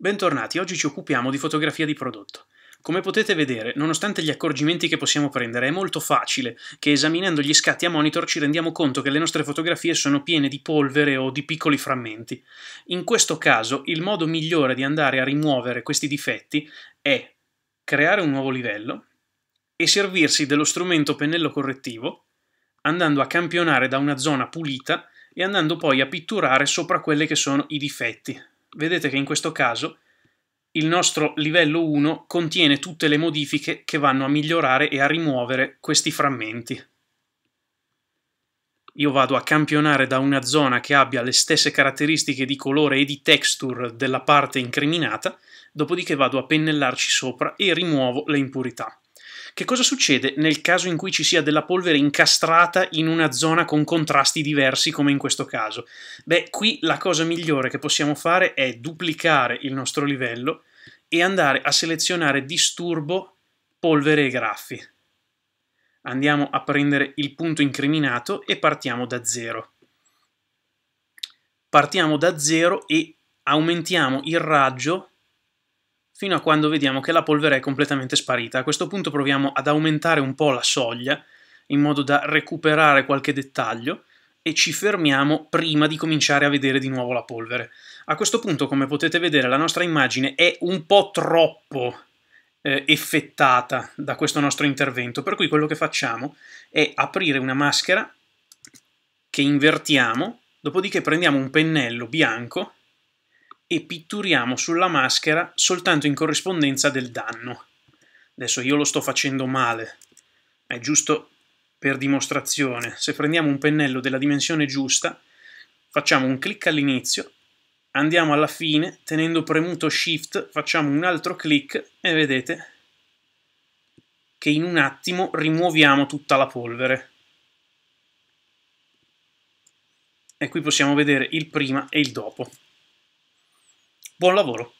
Bentornati, oggi ci occupiamo di fotografia di prodotto. Come potete vedere, nonostante gli accorgimenti che possiamo prendere, è molto facile che esaminando gli scatti a monitor ci rendiamo conto che le nostre fotografie sono piene di polvere o di piccoli frammenti. In questo caso, il modo migliore di andare a rimuovere questi difetti è creare un nuovo livello e servirsi dello strumento pennello correttivo andando a campionare da una zona pulita e andando poi a pitturare sopra quelli che sono i difetti, Vedete che in questo caso il nostro livello 1 contiene tutte le modifiche che vanno a migliorare e a rimuovere questi frammenti. Io vado a campionare da una zona che abbia le stesse caratteristiche di colore e di texture della parte incriminata, dopodiché vado a pennellarci sopra e rimuovo le impurità. Che cosa succede nel caso in cui ci sia della polvere incastrata in una zona con contrasti diversi come in questo caso? Beh, qui la cosa migliore che possiamo fare è duplicare il nostro livello e andare a selezionare disturbo, polvere e graffi. Andiamo a prendere il punto incriminato e partiamo da zero. Partiamo da zero e aumentiamo il raggio fino a quando vediamo che la polvere è completamente sparita. A questo punto proviamo ad aumentare un po' la soglia, in modo da recuperare qualche dettaglio, e ci fermiamo prima di cominciare a vedere di nuovo la polvere. A questo punto, come potete vedere, la nostra immagine è un po' troppo eh, effettata da questo nostro intervento, per cui quello che facciamo è aprire una maschera che invertiamo, dopodiché prendiamo un pennello bianco e pitturiamo sulla maschera soltanto in corrispondenza del danno. Adesso io lo sto facendo male, ma è giusto per dimostrazione. Se prendiamo un pennello della dimensione giusta, facciamo un clic all'inizio, andiamo alla fine, tenendo premuto Shift facciamo un altro clic e vedete che in un attimo rimuoviamo tutta la polvere. E qui possiamo vedere il prima e il dopo. Buon lavoro!